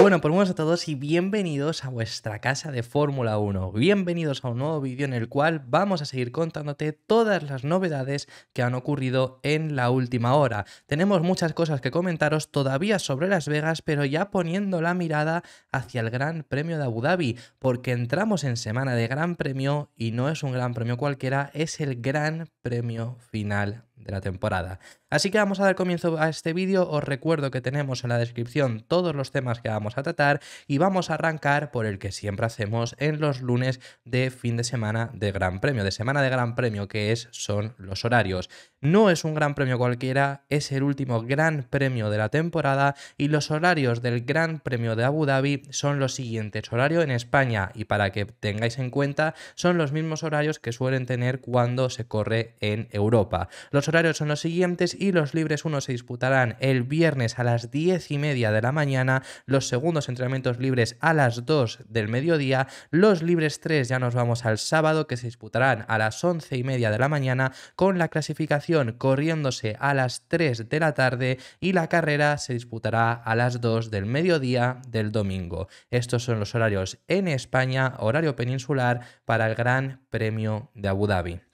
Bueno, pues buenos a todos y bienvenidos a vuestra casa de Fórmula 1. Bienvenidos a un nuevo vídeo en el cual vamos a seguir contándote todas las novedades que han ocurrido en la última hora. Tenemos muchas cosas que comentaros todavía sobre Las Vegas, pero ya poniendo la mirada hacia el Gran Premio de Abu Dhabi, porque entramos en semana de Gran Premio y no es un Gran Premio cualquiera, es el Gran Premio final de la temporada. Así que vamos a dar comienzo a este vídeo, os recuerdo que tenemos en la descripción todos los temas que vamos a tratar y vamos a arrancar por el que siempre hacemos en los lunes de fin de semana de Gran Premio, de semana de Gran Premio que es, son los horarios. No es un Gran Premio cualquiera, es el último Gran Premio de la temporada y los horarios del Gran Premio de Abu Dhabi son los siguientes. Horario en España y para que tengáis en cuenta son los mismos horarios que suelen tener cuando se corre en Europa. Los horarios son los siguientes y los libres 1 se disputarán el viernes a las 10 y media de la mañana, los segundos entrenamientos libres a las 2 del mediodía, los libres 3 ya nos vamos al sábado que se disputarán a las 11 y media de la mañana con la clasificación corriéndose a las 3 de la tarde y la carrera se disputará a las 2 del mediodía del domingo. Estos son los horarios en España, horario peninsular para el Gran Premio de Abu Dhabi.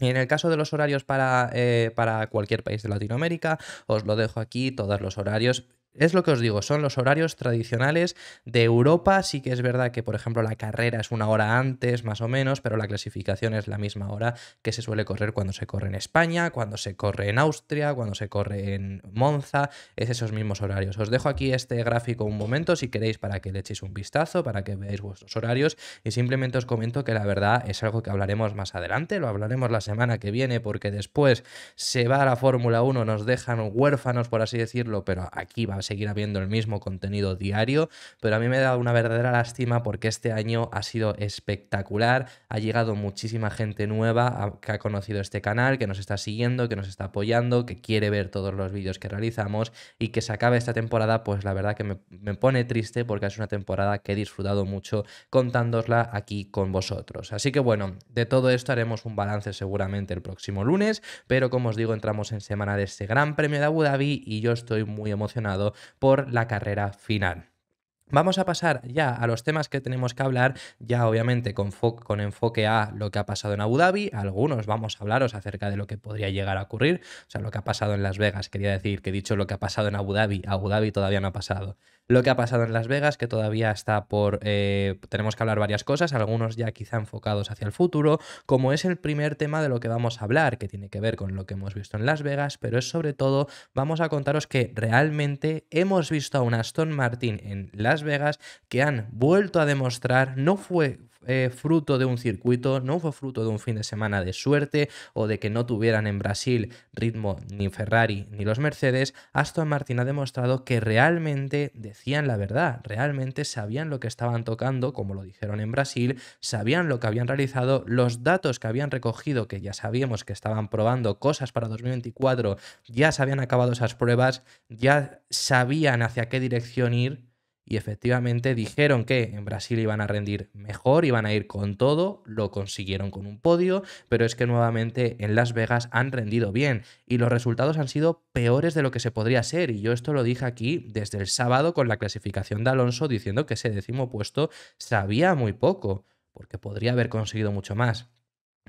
Y en el caso de los horarios para, eh, para cualquier país de Latinoamérica, os lo dejo aquí, todos los horarios es lo que os digo, son los horarios tradicionales de Europa. Sí que es verdad que, por ejemplo, la carrera es una hora antes, más o menos, pero la clasificación es la misma hora que se suele correr cuando se corre en España, cuando se corre en Austria, cuando se corre en Monza. Es esos mismos horarios. Os dejo aquí este gráfico un momento si queréis para que le echéis un vistazo, para que veáis vuestros horarios. Y simplemente os comento que la verdad es algo que hablaremos más adelante. Lo hablaremos la semana que viene porque después se va a la Fórmula 1, nos dejan huérfanos, por así decirlo, pero aquí va a seguir habiendo el mismo contenido diario, pero a mí me da una verdadera lástima porque este año ha sido espectacular, ha llegado muchísima gente nueva que ha conocido este canal, que nos está siguiendo, que nos está apoyando, que quiere ver todos los vídeos que realizamos y que se acabe esta temporada, pues la verdad que me, me pone triste porque es una temporada que he disfrutado mucho contándosla aquí con vosotros. Así que bueno, de todo esto haremos un balance seguramente el próximo lunes, pero como os digo, entramos en semana de este Gran Premio de Abu Dhabi y yo estoy muy emocionado por la carrera final. Vamos a pasar ya a los temas que tenemos que hablar, ya obviamente con, con, enfoque a lo que ha pasado en Abu Dhabi, algunos vamos a hablaros acerca de lo que podría llegar a ocurrir, o sea, lo que ha pasado en Las Vegas, quería decir que dicho lo que ha pasado en Abu Dhabi, Abu Dhabi todavía no ha pasado lo que ha pasado en Las Vegas, que todavía está por... Eh, tenemos que hablar varias cosas, algunos ya quizá enfocados hacia el futuro, como es el primer tema de lo que vamos a hablar, que tiene que ver con lo que hemos visto en Las Vegas, pero es sobre todo, vamos a contaros que realmente hemos visto a un Aston Martin en Las Vegas que han vuelto a demostrar, no fue eh, fruto de un circuito, no fue fruto de un fin de semana de suerte o de que no tuvieran en Brasil ritmo ni Ferrari ni los Mercedes, Aston Martin ha demostrado que realmente decían la verdad, realmente sabían lo que estaban tocando, como lo dijeron en Brasil, sabían lo que habían realizado, los datos que habían recogido, que ya sabíamos que estaban probando cosas para 2024, ya se habían acabado esas pruebas, ya sabían hacia qué dirección ir y efectivamente dijeron que en Brasil iban a rendir mejor, iban a ir con todo, lo consiguieron con un podio, pero es que nuevamente en Las Vegas han rendido bien y los resultados han sido peores de lo que se podría ser. Y yo esto lo dije aquí desde el sábado con la clasificación de Alonso diciendo que ese décimo puesto sabía muy poco, porque podría haber conseguido mucho más.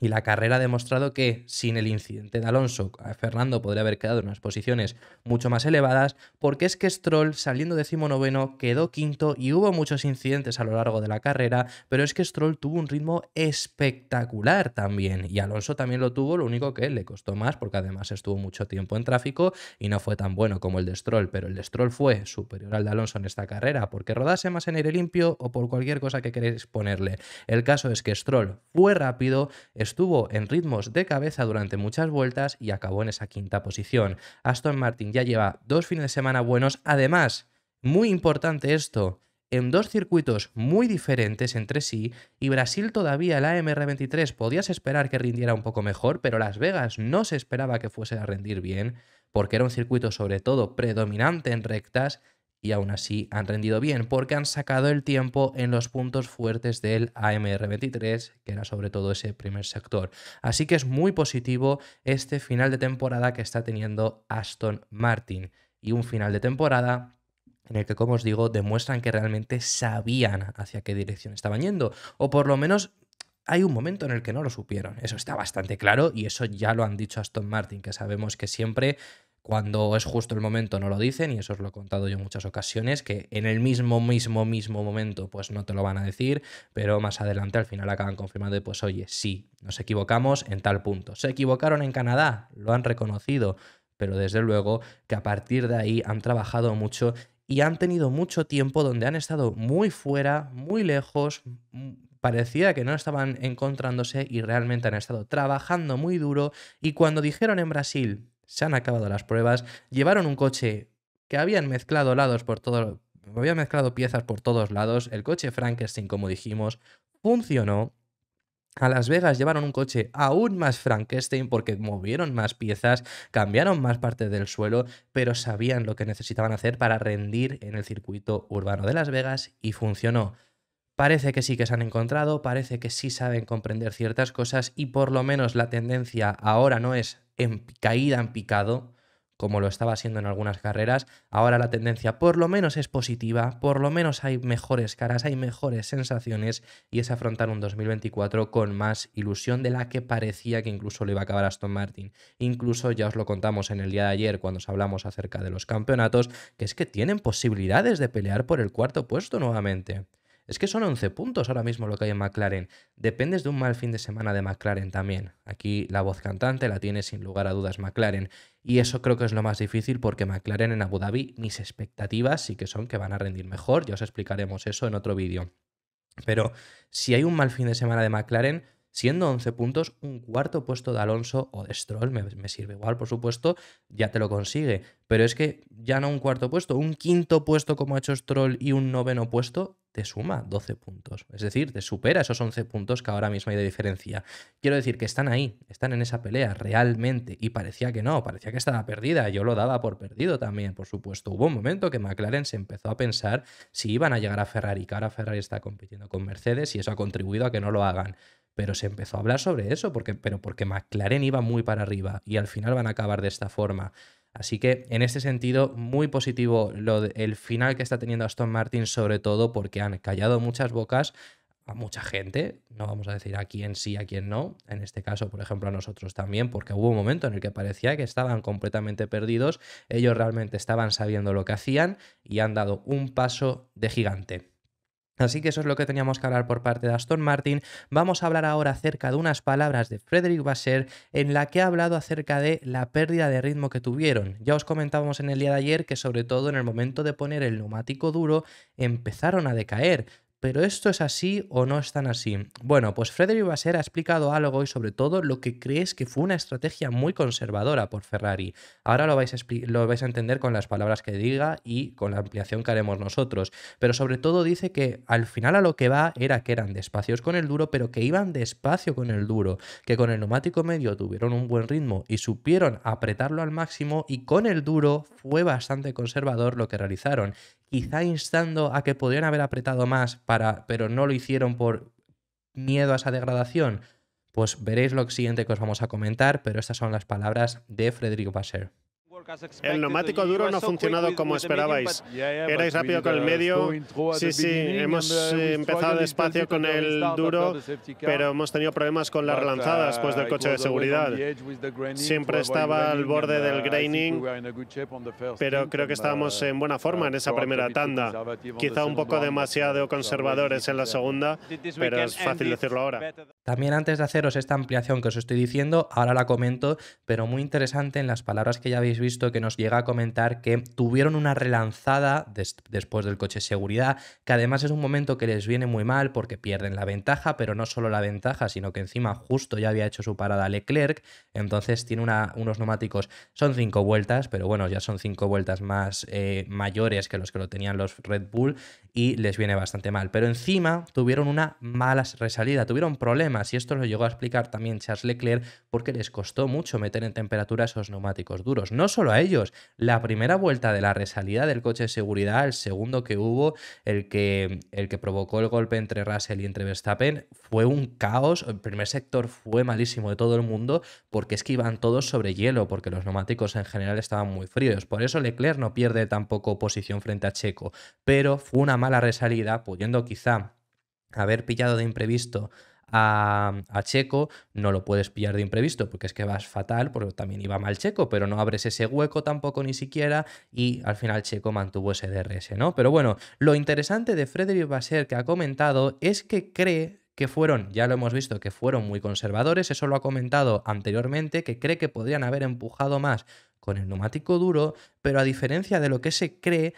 Y la carrera ha demostrado que sin el incidente de Alonso, Fernando podría haber quedado en unas posiciones mucho más elevadas, porque es que Stroll, saliendo noveno, quedó quinto y hubo muchos incidentes a lo largo de la carrera, pero es que Stroll tuvo un ritmo espectacular también. Y Alonso también lo tuvo, lo único que le costó más, porque además estuvo mucho tiempo en tráfico y no fue tan bueno como el de Stroll, pero el de Stroll fue superior al de Alonso en esta carrera, porque rodase más en aire limpio o por cualquier cosa que queréis ponerle. El caso es que Stroll fue rápido, Estuvo en ritmos de cabeza durante muchas vueltas y acabó en esa quinta posición. Aston Martin ya lleva dos fines de semana buenos. Además, muy importante esto, en dos circuitos muy diferentes entre sí y Brasil todavía la MR23 podías esperar que rindiera un poco mejor, pero Las Vegas no se esperaba que fuese a rendir bien porque era un circuito sobre todo predominante en rectas y aún así han rendido bien porque han sacado el tiempo en los puntos fuertes del AMR23, que era sobre todo ese primer sector. Así que es muy positivo este final de temporada que está teniendo Aston Martin y un final de temporada en el que, como os digo, demuestran que realmente sabían hacia qué dirección estaban yendo, o por lo menos hay un momento en el que no lo supieron. Eso está bastante claro y eso ya lo han dicho Aston Martin, que sabemos que siempre cuando es justo el momento no lo dicen, y eso os lo he contado yo en muchas ocasiones, que en el mismo, mismo, mismo momento pues no te lo van a decir, pero más adelante al final acaban confirmando, pues oye, sí, nos equivocamos en tal punto. Se equivocaron en Canadá, lo han reconocido, pero desde luego que a partir de ahí han trabajado mucho y han tenido mucho tiempo donde han estado muy fuera, muy lejos, mm, parecía que no estaban encontrándose y realmente han estado trabajando muy duro y cuando dijeron en Brasil, se han acabado las pruebas, llevaron un coche que habían mezclado lados por todo, habían mezclado piezas por todos lados, el coche Frankenstein, como dijimos, funcionó. A Las Vegas llevaron un coche aún más Frankenstein porque movieron más piezas, cambiaron más parte del suelo, pero sabían lo que necesitaban hacer para rendir en el circuito urbano de Las Vegas y funcionó. Parece que sí que se han encontrado, parece que sí saben comprender ciertas cosas y por lo menos la tendencia ahora no es en caída, en picado, como lo estaba haciendo en algunas carreras. Ahora la tendencia por lo menos es positiva, por lo menos hay mejores caras, hay mejores sensaciones y es afrontar un 2024 con más ilusión de la que parecía que incluso le iba a acabar Aston Martin. Incluso ya os lo contamos en el día de ayer cuando os hablamos acerca de los campeonatos, que es que tienen posibilidades de pelear por el cuarto puesto nuevamente. Es que son 11 puntos ahora mismo lo que hay en McLaren. Dependes de un mal fin de semana de McLaren también. Aquí la voz cantante la tiene sin lugar a dudas McLaren. Y eso creo que es lo más difícil porque McLaren en Abu Dhabi, mis expectativas sí que son que van a rendir mejor. Ya os explicaremos eso en otro vídeo. Pero si hay un mal fin de semana de McLaren, siendo 11 puntos, un cuarto puesto de Alonso o de Stroll, me, me, sirve igual, por supuesto, ya te lo consigue. Pero es que ya no un cuarto puesto, un quinto puesto como ha hecho Stroll y un noveno puesto, te suma 12 puntos. Es decir, te supera esos 11 puntos que ahora mismo hay de diferencia. Quiero decir que están ahí, están en esa pelea realmente. Y parecía que no, parecía que estaba perdida. Yo lo daba por perdido también, por supuesto. Hubo un momento que McLaren se empezó a pensar si iban a llegar a Ferrari, que ahora Ferrari está compitiendo con Mercedes y eso ha contribuido a que no lo hagan. Pero se empezó a hablar sobre eso, porque, pero porque McLaren iba muy para arriba y al final van a acabar de esta forma. Así que en este sentido, muy positivo el final que está teniendo Aston Martin, sobre todo porque han callado muchas bocas a mucha gente, no vamos a decir a quién sí, a quién no, en este caso, por ejemplo, a nosotros también, porque hubo un momento en el que parecía que estaban completamente perdidos, ellos realmente estaban sabiendo lo que hacían y han dado un paso de gigante. Así que eso es lo que teníamos que hablar por parte de Aston Martin. Vamos a hablar ahora acerca de unas palabras de Frederick Basser en la que ha hablado acerca de la pérdida de ritmo que tuvieron. Ya os comentábamos en el día de ayer que sobre todo en el momento de poner el neumático duro empezaron a decaer. ¿Pero esto es así o no es tan así? Bueno, pues Frederick Vasser ha explicado algo y sobre todo lo que crees que fue una estrategia muy conservadora por Ferrari. Ahora lo vais, a lo vais a entender con las palabras que diga y con la ampliación que haremos nosotros. Pero sobre todo dice que al final a lo que va era que eran despacios con el duro, pero que iban despacio con el duro, que con el neumático medio tuvieron un buen ritmo y supieron apretarlo al máximo y con el duro fue bastante conservador lo que realizaron quizá instando a que podrían haber apretado más, para, pero no lo hicieron por miedo a esa degradación? Pues veréis lo siguiente que os vamos a comentar, pero estas son las palabras de Frederick Basser. El neumático duro no ha funcionado como esperabais. Erais rápido con el medio. Sí, sí, hemos eh, empezado despacio con el duro, pero hemos tenido problemas con las relanzadas después pues, del coche de seguridad. Siempre estaba al borde del graining, pero creo que estábamos en buena forma en esa primera tanda. Quizá un poco demasiado conservadores en la segunda, pero es fácil decirlo ahora. También antes de haceros esta ampliación que os estoy diciendo, ahora la comento, pero muy interesante en las palabras que ya habéis visto que nos llega a comentar que tuvieron una relanzada después del coche seguridad, que además es un momento que les viene muy mal porque pierden la ventaja, pero no solo la ventaja, sino que encima justo ya había hecho su parada Leclerc, entonces tiene unos neumáticos, son cinco vueltas, pero bueno, ya son cinco vueltas más eh, mayores que los que lo tenían los Red Bull y les viene bastante mal. Pero encima tuvieron una mala resalida, tuvieron problemas y esto lo llegó a explicar también Charles Leclerc porque les costó mucho meter en temperatura esos neumáticos duros. No solo a ellos, la primera vuelta de la resalida del coche de seguridad, el segundo que hubo, el que, el que provocó el golpe entre Russell y entre Verstappen, fue un caos. El primer sector fue malísimo de todo el mundo porque es que iban todos sobre hielo, porque los neumáticos en general estaban muy fríos. Por eso Leclerc no pierde tampoco posición frente a Checo, pero fue una mala resalida, pudiendo quizá haber pillado de imprevisto a, Checo, no lo puedes pillar de imprevisto porque es que vas fatal, porque también iba mal Checo, pero no abres ese hueco tampoco ni siquiera y al final Checo mantuvo ese DRS, ¿no? Pero bueno, lo interesante de Frederick Basser que ha comentado es que cree que fueron, ya lo hemos visto, que fueron muy conservadores, eso lo ha comentado anteriormente, que cree que podrían haber empujado más con el neumático duro, pero a diferencia de lo que se cree,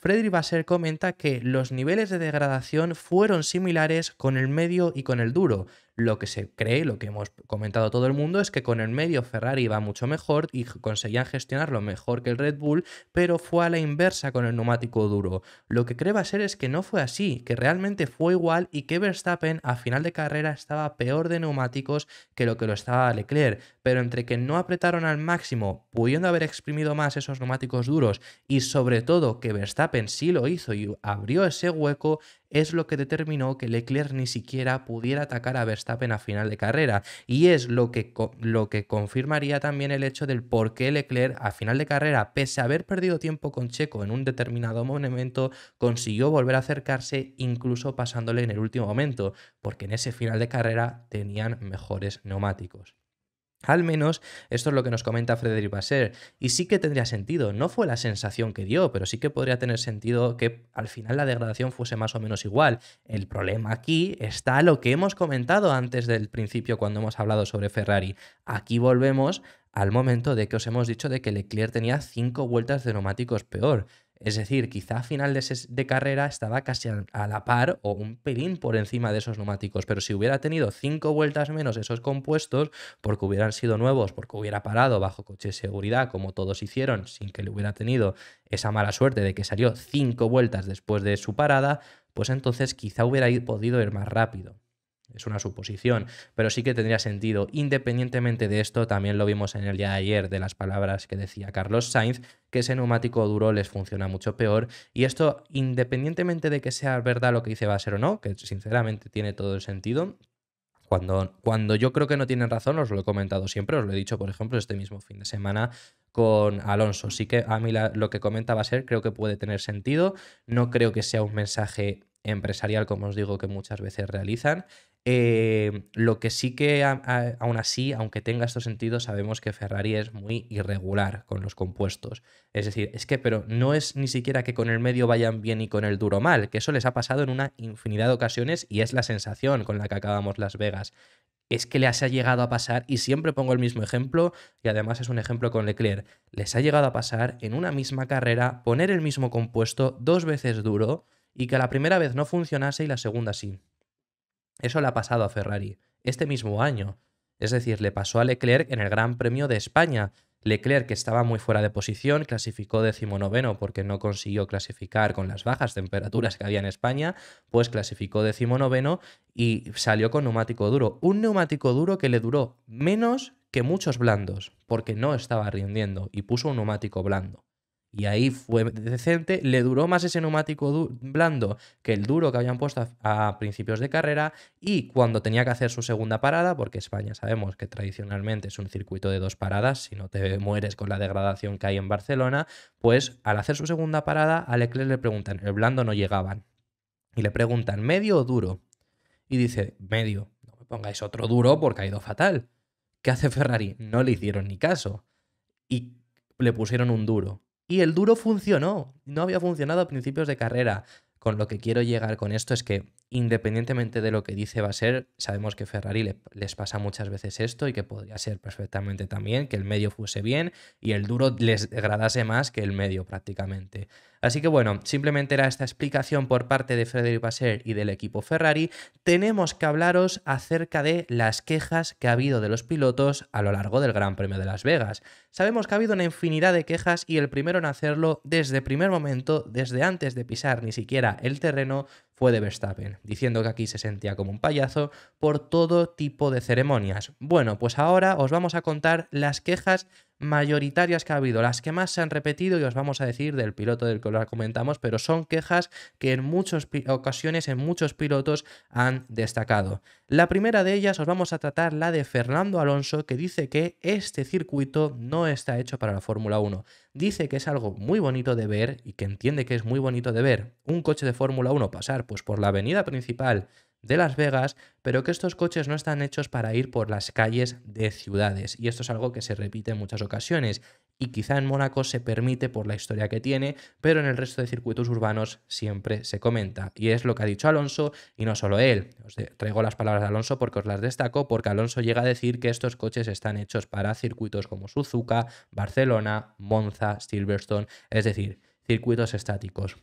Frederick Basser comenta que los niveles de degradación fueron similares con el medio y con el duro, lo que se cree, lo que hemos comentado todo el mundo, es que con el medio Ferrari iba mucho mejor y conseguían gestionarlo mejor que el Red Bull, pero fue a la inversa con el neumático duro. Lo que cree ser es que no fue así, que realmente fue igual y que Verstappen a final de carrera estaba peor de neumáticos que lo que lo estaba Leclerc, pero entre que no apretaron al máximo, pudiendo haber exprimido más esos neumáticos duros y sobre todo que Verstappen sí lo hizo y abrió ese hueco, es lo que determinó que Leclerc ni siquiera pudiera atacar a Verstappen a final de carrera y es lo que, lo que confirmaría también el hecho del por qué Leclerc a final de carrera, pese a haber perdido tiempo con Checo en un determinado momento, consiguió volver a acercarse incluso pasándole en el último momento, porque en ese final de carrera tenían mejores neumáticos. Al menos esto es lo que nos comenta Frederic Basser. Y sí que tendría sentido, no fue la sensación que dio, pero sí que podría tener sentido que al final la degradación fuese más o menos igual. El problema aquí está lo que hemos comentado antes del principio cuando hemos hablado sobre Ferrari. Aquí volvemos al momento de que os hemos dicho de que Leclerc tenía cinco vueltas de neumáticos peor. Es decir, quizá a final de, carrera estaba casi a, a la par o un pelín por encima de esos neumáticos, pero si hubiera tenido cinco vueltas menos esos compuestos, porque hubieran sido nuevos, porque hubiera parado bajo coche de seguridad, como todos hicieron, sin que le hubiera tenido esa mala suerte de que salió cinco vueltas después de su parada, pues entonces quizá hubiera podido ir más rápido es una suposición, pero sí que tendría sentido. Independientemente de esto, también lo vimos en el día de ayer de las palabras que decía Carlos Sainz, que ese neumático duro les funciona mucho peor. Y esto, independientemente de que sea verdad lo que dice ser o no, que sinceramente tiene todo el sentido, cuando, cuando, yo creo que no tienen razón, os lo he comentado siempre, os lo he dicho, por ejemplo, este mismo fin de semana con Alonso. Sí que a mí lo que comenta va a ser, creo que puede tener sentido, no creo que sea un mensaje empresarial, como os digo, que muchas veces realizan. Eh, lo que sí que aún así, aunque tenga estos sentidos, sabemos que Ferrari es muy irregular con los compuestos. Es decir, es que, pero no es ni siquiera que con el medio vayan bien y con el duro mal, que eso les ha pasado en una infinidad de ocasiones y es la sensación con la que acabamos Las Vegas. Es que les ha llegado a pasar, y siempre pongo el mismo ejemplo, y además es un ejemplo con Leclerc, les ha llegado a pasar en una misma carrera poner el mismo compuesto dos veces duro y que la primera vez no funcionase y la segunda sí. Eso le ha pasado a Ferrari este mismo año. Es decir, le pasó a Leclerc en el Gran Premio de España. Leclerc, que estaba muy fuera de posición, clasificó decimonoveno porque no consiguió clasificar con las bajas temperaturas que había en España, pues clasificó decimonoveno y salió con neumático duro. Un neumático duro que le duró menos que muchos blandos, porque no estaba rindiendo y puso un neumático blando. Y ahí fue decente, le duró más ese neumático blando que el duro que habían puesto a, principios de carrera y cuando tenía que hacer su segunda parada, porque España sabemos que tradicionalmente es un circuito de dos paradas, si no te mueres con la degradación que hay en Barcelona, pues al hacer su segunda parada a Leclerc le preguntan, el blando no llegaban. Y le preguntan, ¿medio o duro? Y dice, medio, no me pongáis otro duro porque ha ido fatal. ¿Qué hace Ferrari? No le hicieron ni caso. Y le pusieron un duro y el duro funcionó, no había funcionado a principios de carrera. Con lo que quiero llegar con esto es que independientemente de lo que dice va sabemos que Ferrari les pasa muchas veces esto y que podría ser perfectamente también que el medio fuese bien y el duro les degradase más que el medio prácticamente. Así que bueno, simplemente era esta explicación por parte de Frederic Baser y del equipo Ferrari. Tenemos que hablaros acerca de las quejas que ha habido de los pilotos a lo largo del Gran Premio de Las Vegas. Sabemos que ha habido una infinidad de quejas y el primero en hacerlo desde primer momento, desde antes de pisar ni siquiera el terreno, fue de Verstappen, diciendo que aquí se sentía como un payaso por todo tipo de ceremonias. Bueno, pues ahora os vamos a contar las quejas mayoritarias que ha habido, las que más se han repetido y os vamos a decir del piloto del que lo comentamos, pero son quejas que en muchas ocasiones en muchos pilotos han destacado. La primera de ellas os vamos a tratar la de Fernando Alonso que dice que este circuito no está hecho para la Fórmula 1. Dice que es algo muy bonito de ver y que entiende que es muy bonito de ver un coche de Fórmula 1 pasar pues por la avenida principal de Las Vegas, pero que estos coches no están hechos para ir por las calles de ciudades. Y esto es algo que se repite en muchas ocasiones. Y quizá en Mónaco se permite por la historia que tiene, pero en el resto de circuitos urbanos siempre se comenta. Y es lo que ha dicho Alonso, y no solo él. Os traigo las palabras de Alonso porque os las destaco, porque Alonso llega a decir que estos coches están hechos para circuitos como Suzuka, Barcelona, Monza, Silverstone, es decir, circuitos estáticos.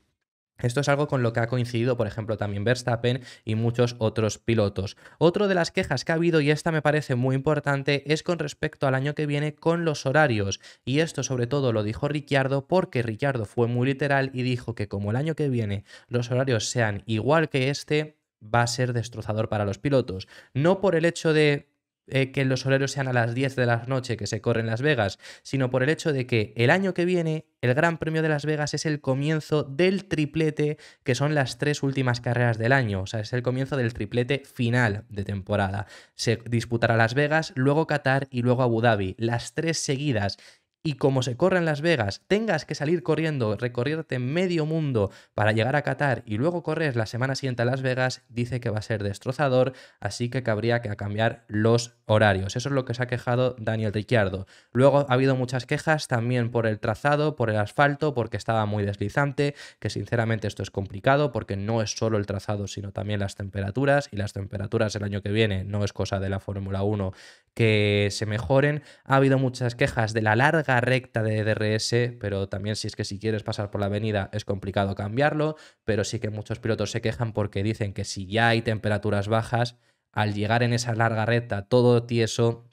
Esto es algo con lo que ha coincidido, por ejemplo, también Verstappen y muchos otros pilotos. Otro de las quejas que ha habido, y esta me parece muy importante, es con respecto al año que viene con los horarios. Y esto sobre todo lo dijo Ricciardo porque Ricciardo fue muy literal y dijo que como el año que viene los horarios sean igual que este, va a ser destrozador para los pilotos. No por el hecho de eh, que los soleros sean a las 10 de la noche que se corren Las Vegas, sino por el hecho de que el año que viene el Gran Premio de Las Vegas es el comienzo del triplete, que son las tres últimas carreras del año, o sea, es el comienzo del triplete final de temporada. Se disputará Las Vegas, luego Qatar y luego Abu Dhabi, las tres seguidas y como se corre en Las Vegas, tengas que salir corriendo, recorrerte medio mundo para llegar a Qatar y luego correr la semana siguiente a Las Vegas, dice que va a ser destrozador, así que cabría que cambiar los horarios. Eso es lo que se ha quejado Daniel Ricciardo. Luego ha habido muchas quejas también por el trazado, por el asfalto, porque estaba muy deslizante, que sinceramente esto es complicado porque no es solo el trazado, sino también las temperaturas y las temperaturas el año que viene no es cosa de la Fórmula 1 que se mejoren. Ha habido muchas quejas de la larga recta de e DRS, pero también si es que si quieres pasar por la avenida es complicado cambiarlo, pero sí que muchos pilotos se quejan porque dicen que si ya hay temperaturas bajas, al llegar en esa larga recta todo tieso,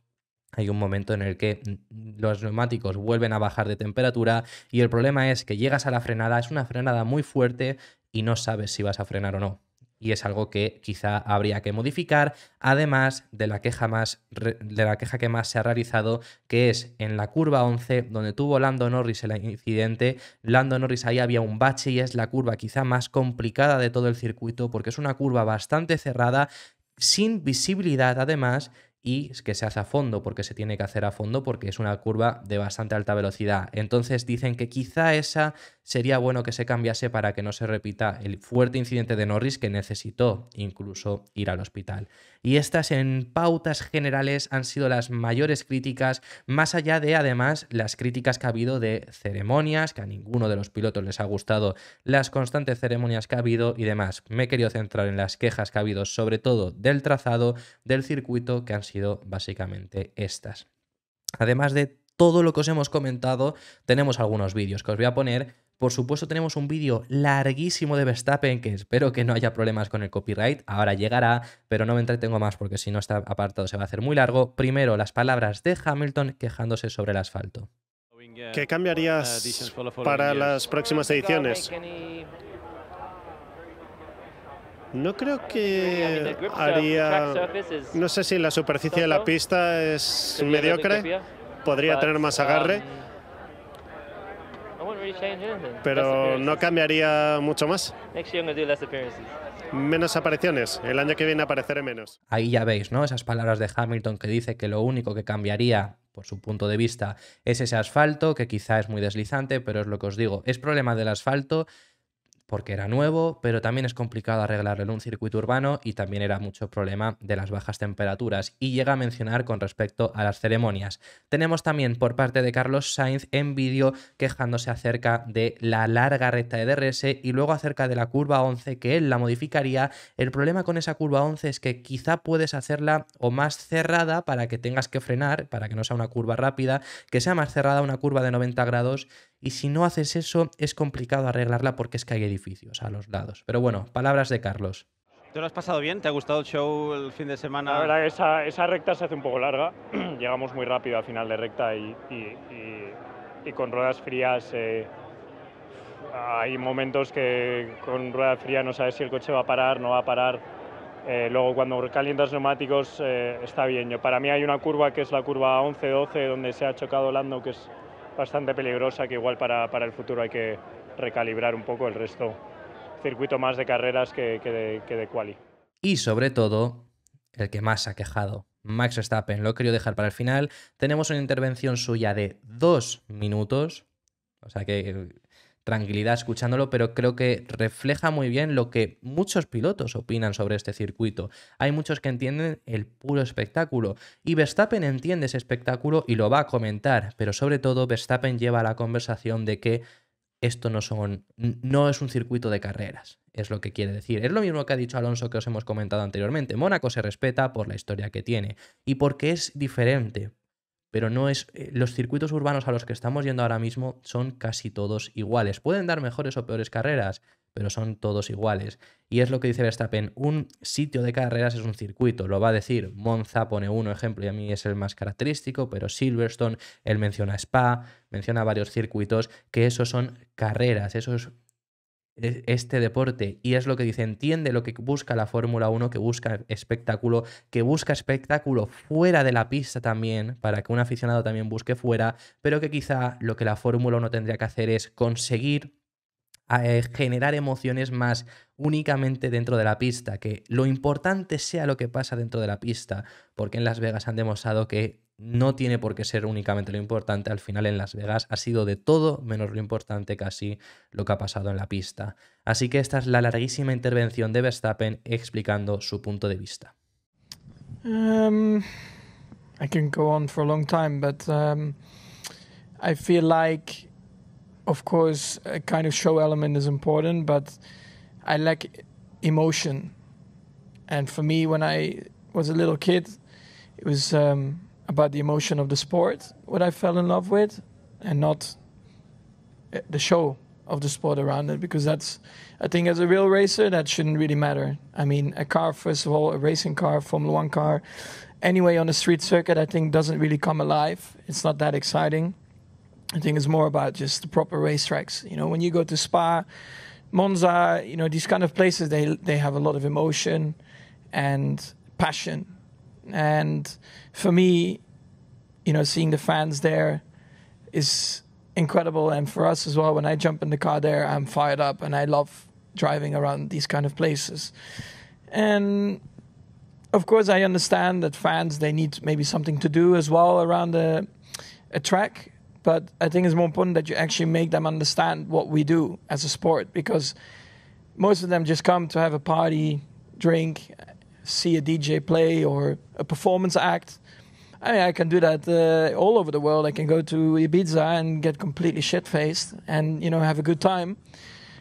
hay un momento en el que mm, mm, los neumáticos vuelven a bajar de temperatura y el problema es que llegas a la frenada, es una frenada muy fuerte y no sabes si vas a frenar o no y es algo que quizá habría que modificar, además de la, queja más, de la queja que más se ha realizado, que es en la curva 11, donde tuvo Lando Norris el incidente. Lando Norris ahí había un bache y es la curva quizá más complicada de todo el circuito porque es una curva bastante cerrada, sin visibilidad además, y que se hace a fondo, porque se tiene que hacer a fondo, porque es una curva de bastante alta velocidad. Entonces dicen que quizá esa sería bueno que se cambiase para que no se repita el fuerte incidente de Norris que necesitó incluso ir al hospital. Y estas en pautas generales han sido las mayores críticas, más allá de además las críticas que ha habido de ceremonias, que a ninguno de los pilotos les ha gustado, las constantes ceremonias que ha habido y demás. Me he querido centrar en las quejas que ha habido, sobre todo del trazado, del circuito, que han sido básicamente estas. Además de todo lo que os hemos comentado, tenemos algunos vídeos que os voy a poner. Por supuesto tenemos un vídeo larguísimo de Verstappen que espero que no haya problemas con el copyright, ahora llegará, pero no me entretengo más porque si no está apartado se va a hacer muy largo. Primero las palabras de Hamilton quejándose sobre el asfalto. ¿Qué cambiarías para las próximas ediciones? No creo que haría... No sé si la superficie de la pista es mediocre, podría tener más agarre, um, pero no cambiaría mucho más. Menos apariciones, el año que viene apareceré menos. Ahí ya veis, ¿no? Esas palabras de Hamilton que dice que lo único que cambiaría por su punto de vista, es ese asfalto, que quizá es muy deslizante, pero es lo que os digo, es problema del asfalto porque era nuevo, pero también es complicado arreglarlo en un circuito urbano y también era mucho problema de las bajas temperaturas. Y llega a mencionar con respecto a las ceremonias. Tenemos también por parte de Carlos Sainz en vídeo quejándose acerca de la larga recta de DRS y luego acerca de la curva 11 que él la modificaría. El problema con esa curva 11 es que quizá puedes hacerla o más cerrada para que tengas que frenar, para que no sea una curva rápida, que sea más cerrada una curva de 90 grados y si no haces eso es complicado arreglarla porque es que hay edificios a los lados. Pero bueno, palabras de Carlos. ¿Te lo has pasado bien? ¿Te ha gustado el show el fin de semana? La verdad, esa, esa recta se hace un poco larga. Llegamos muy rápido al final de recta y, y, con ruedas frías eh, hay momentos que con rueda fría no sabes si el coche va a parar, no va a parar. Eh, luego, cuando calientas neumáticos, eh, está bien. Yo, para mí hay una curva que es la curva 11-12, donde se ha chocado Lando, que es bastante peligrosa que igual para, el futuro hay que recalibrar un poco el resto, circuito más de carreras que, que, de, que quali. Y sobre todo, el que más ha quejado, Max Verstappen, lo quería dejar para el final. Tenemos una intervención suya de dos minutos, o sea que tranquilidad escuchándolo, pero creo que refleja muy bien lo que muchos pilotos opinan sobre este circuito. Hay muchos que entienden el puro espectáculo y Verstappen entiende ese espectáculo y lo va a comentar, pero sobre todo Verstappen lleva la conversación de que esto no, son, no es un circuito de carreras, es lo que quiere decir. Es lo mismo que ha dicho Alonso que os hemos comentado anteriormente. Mónaco se respeta por la historia que tiene y porque es diferente, pero no es. Eh, los circuitos urbanos a los que estamos yendo ahora mismo son casi todos iguales. Pueden dar mejores o peores carreras, pero son todos iguales. Y es lo que dice Verstappen: un sitio de carreras es un circuito. Lo va a decir Monza, pone uno ejemplo, y a mí es el más característico, pero Silverstone, él menciona Spa, menciona varios circuitos, que esos son carreras, esos este deporte y es lo que dice, entiende lo que busca la Fórmula 1, que busca espectáculo, que busca espectáculo fuera de la pista también, para que un aficionado también busque fuera, pero que quizá lo que la Fórmula 1 tendría que hacer es conseguir eh, generar emociones más únicamente dentro de la pista, que lo importante sea lo que pasa dentro de la pista, porque en Las Vegas han demostrado que no tiene por qué ser únicamente lo importante. Al final en Las Vegas ha sido de todo menos lo importante casi lo que ha pasado en la pista. Así que esta es la larguísima intervención de Verstappen explicando su punto de vista. Um, I can go on for a long time, but um, I feel like, of course, a kind of show element is important, but I lack emotion. And for me, when I was a little kid, it was um, about the emotion of the sport, what I fell in love with, and not eh, the show of the sport around it because that's I think as a real racer that shouldn't really matter. I mean a car first of all, a racing car, Formula One car, anyway on the street circuit I think doesn't really come alive. It's not that exciting. I think it's more about just the proper racetracks. You know, when you go to Spa, Monza, you know, these kind of places they they have a lot of emotion and passion and for me, you know, seeing the fans there is incredible. And for us as well, when I jump in the car there, I'm fired up and I love driving around these kind of places. And of course, I understand that fans, they need maybe something to do as well around a, a track. But I think it's more important that you actually make them understand what we do as a sport because most of them just come to have a party, drink, see a DJ play or a performance act. I mean, I can do that uh, all over the world. I can go to Ibiza and get completely shit faced and you know have a good time.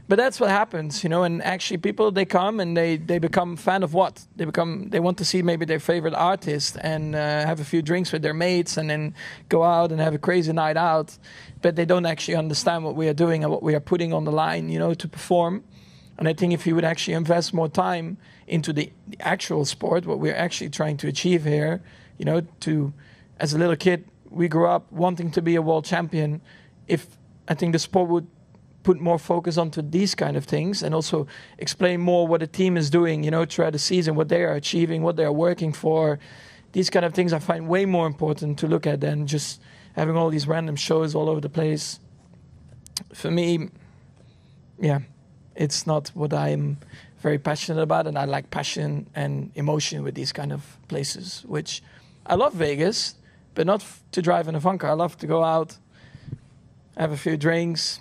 But that's what happens, you know. And actually, people they come and they they become fan of what they become. They want to see maybe their favorite artist and uh, have a few drinks with their mates and then go out and have a crazy night out. But they don't actually understand what we are doing and what we are putting on the line, you know, to perform. And I think if you would actually invest more time into the, the actual sport, what we're actually trying to achieve here, you know, to as a little kid, we grew up wanting to be a world champion. If I think the sport would put more focus onto these kind of things and also explain more what a team is doing, you know, throughout the season, what they are achieving, what they are working for. These kind of things I find way more important to look at than just having all these random shows all over the place. For me, yeah it's not what I'm very passionate about, and I like passion and emotion with these kind of places. Which I love Vegas, but not f- to drive in a van car. I love to go out, have a few drinks,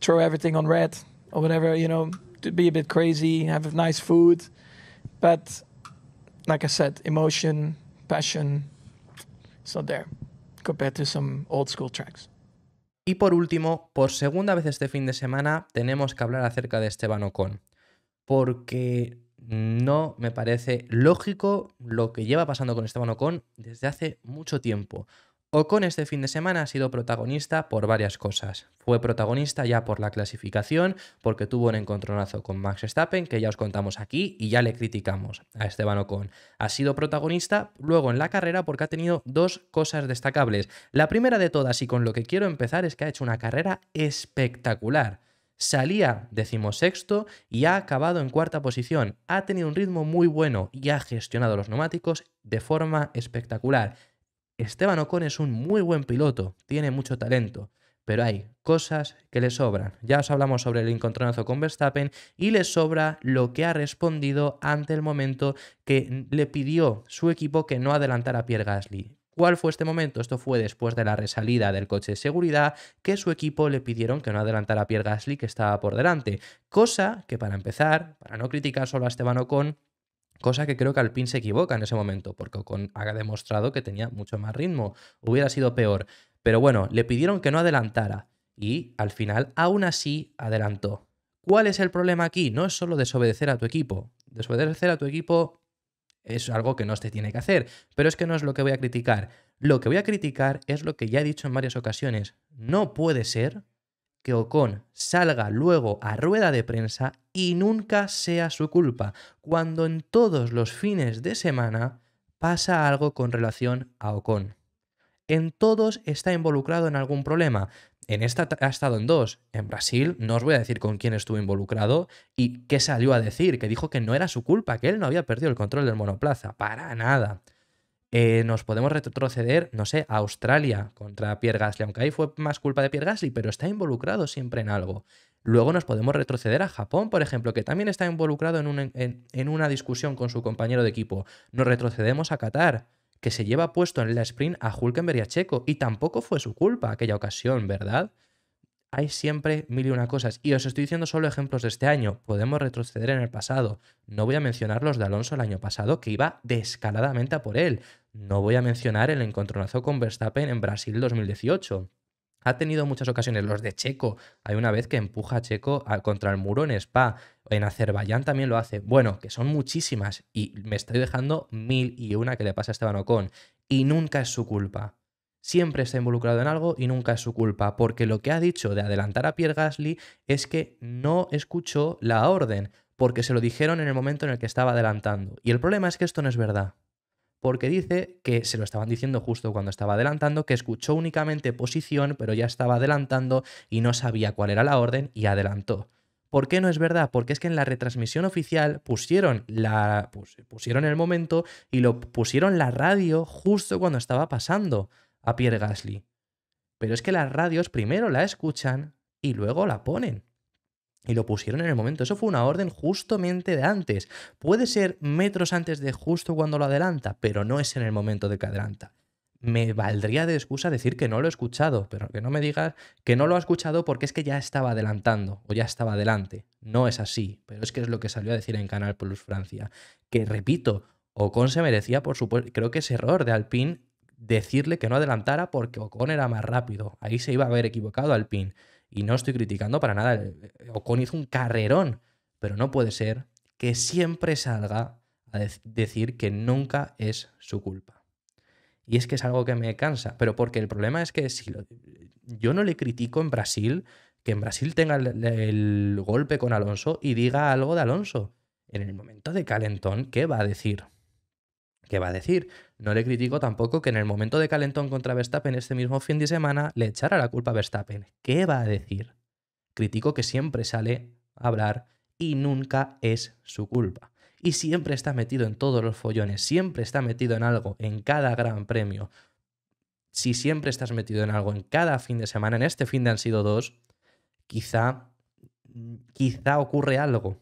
throw everything on red or whatever. You know, to be a bit crazy, have nice food, but like I said, emotion, passion, it's not there compared to some old school tracks. Y por último, por segunda vez este fin de semana tenemos que hablar acerca de Esteban Ocon, porque no me parece lógico lo que lleva pasando con Esteban Ocon desde hace mucho tiempo. Ocon este fin de semana ha sido protagonista por varias cosas. Fue protagonista ya por la clasificación, porque tuvo un encontronazo con Max Stappen, que ya os contamos aquí y ya le criticamos a Esteban Ocon. Ha sido protagonista luego en la carrera porque ha tenido dos cosas destacables. La primera de todas y con lo que quiero empezar es que ha hecho una carrera espectacular. Salía decimosexto y ha acabado en cuarta posición. Ha tenido un ritmo muy bueno y ha gestionado los neumáticos de forma espectacular Esteban Ocon es un muy buen piloto, tiene mucho talento, pero hay cosas que le sobran. Ya os hablamos sobre el encontronazo con Verstappen y le sobra lo que ha respondido ante el momento que le pidió su equipo que no adelantara a Pierre Gasly. ¿Cuál fue este momento? Esto fue después de la resalida del coche de seguridad que su equipo le pidieron que no adelantara a Pierre Gasly que estaba por delante. Cosa que para empezar, para no criticar solo a Esteban Ocon, Cosa que creo que Alpine se equivoca en ese momento, porque Ocon ha demostrado que tenía mucho más ritmo, hubiera sido peor. Pero bueno, le pidieron que no adelantara y al final aún así adelantó. ¿Cuál es el problema aquí? No es solo desobedecer a tu equipo. Desobedecer a tu equipo es algo que no se tiene que hacer, pero es que no es lo que voy a criticar. Lo que voy a criticar es lo que ya he dicho en varias ocasiones. No puede ser que Ocon salga luego a rueda de prensa y nunca sea su culpa, cuando en todos los fines de semana pasa algo con relación a Ocon. En todos está involucrado en algún problema. En esta ha estado en dos. En Brasil, no os voy a decir con quién estuvo involucrado y qué salió a decir, que dijo que no era su culpa, que él no había perdido el control del monoplaza. Para nada. Eh, nos podemos retroceder, no sé, a Australia contra Pierre Gasly, aunque ahí fue más culpa de Pierre Gasly, pero está involucrado siempre en algo. Luego nos podemos retroceder a Japón, por ejemplo, que también está involucrado en, una discusión con su compañero de equipo. Nos retrocedemos a Qatar, que se lleva puesto en la sprint a Hulkenberg y a Checo, y tampoco fue su culpa aquella ocasión, ¿verdad? hay siempre mil y una cosas. Y os estoy diciendo solo ejemplos de este año. Podemos retroceder en el pasado. No voy a mencionar los de Alonso el año pasado, que iba descaladamente a por él. No voy a mencionar el encontronazo con Verstappen en Brasil 2018. Ha tenido muchas ocasiones los de Checo. Hay una vez que empuja a Checo contra el muro en Spa. En Azerbaiyán también lo hace. Bueno, que son muchísimas y me estoy dejando mil y una que le pasa a Esteban Ocon. Y nunca es su culpa siempre está involucrado en algo y nunca es su culpa, porque lo que ha dicho de adelantar a Pierre Gasly es que no escuchó la orden, porque se lo dijeron en el momento en el que estaba adelantando. Y el problema es que esto no es verdad porque dice que se lo estaban diciendo justo cuando estaba adelantando, que escuchó únicamente posición, pero ya estaba adelantando y no sabía cuál era la orden y adelantó. ¿Por qué no es verdad? Porque es que en la retransmisión oficial pusieron, la, pues, pusieron el momento y lo pusieron la radio justo cuando estaba pasando a Pierre Gasly. Pero es que las radios primero la escuchan y luego la ponen. Y lo pusieron en el momento. Eso fue una orden justamente de antes. Puede ser metros antes de justo cuando lo adelanta, pero no es en el momento de que adelanta. Me valdría de excusa decir que no lo he escuchado, pero que no me digas que no lo ha escuchado porque es que ya estaba adelantando o ya estaba adelante. No es así, pero es que es lo que salió a decir en Canal Plus Francia. Que repito, Ocon se merecía, por supuesto, creo que es error de Alpine decirle que no adelantara porque Ocon era más rápido. Ahí se iba a haber equivocado al pin. Y no estoy criticando para nada. Eh, eh, Ocon hizo un carrerón. Pero no puede ser que siempre salga a decir que nunca es su culpa. Y es que es algo que me cansa. Pero porque el problema es que si yo no le critico en Brasil que en Brasil tenga el, el golpe con Alonso y diga algo de Alonso. En el momento de calentón, ¿qué va a decir? ¿Qué va a decir? No le critico tampoco que en el momento de calentón contra Verstappen este mismo fin de semana le echara la culpa a Verstappen. ¿Qué va a decir? Critico que siempre sale a hablar y nunca es su culpa. Y siempre está metido en todos los follones, siempre está metido en algo, en cada gran premio. Si siempre estás metido en algo, en cada fin de semana, en este fin de han sido dos, quizá, quizá ocurre algo.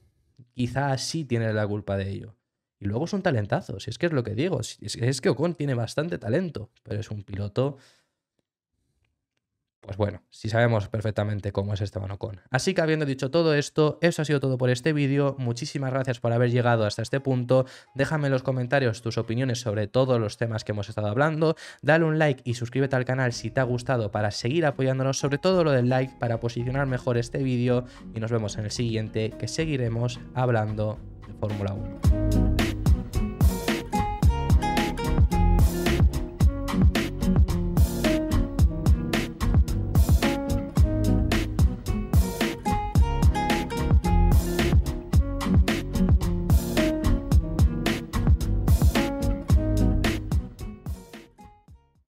Quizá así tiene la culpa de ello. Y luego un talentazo, si es que es lo que digo, es que Ocon tiene bastante talento, pero es un piloto... Pues bueno, si sabemos perfectamente cómo es Esteban Ocon. Así que habiendo dicho todo esto, eso ha sido todo por este vídeo. Muchísimas gracias por haber llegado hasta este punto. Déjame en los comentarios tus opiniones sobre todos los temas que hemos estado hablando. Dale un like y suscríbete al canal si te ha gustado para seguir apoyándonos, sobre todo lo del like, para posicionar mejor este vídeo. Y nos vemos en el siguiente, que seguiremos hablando de Fórmula 1.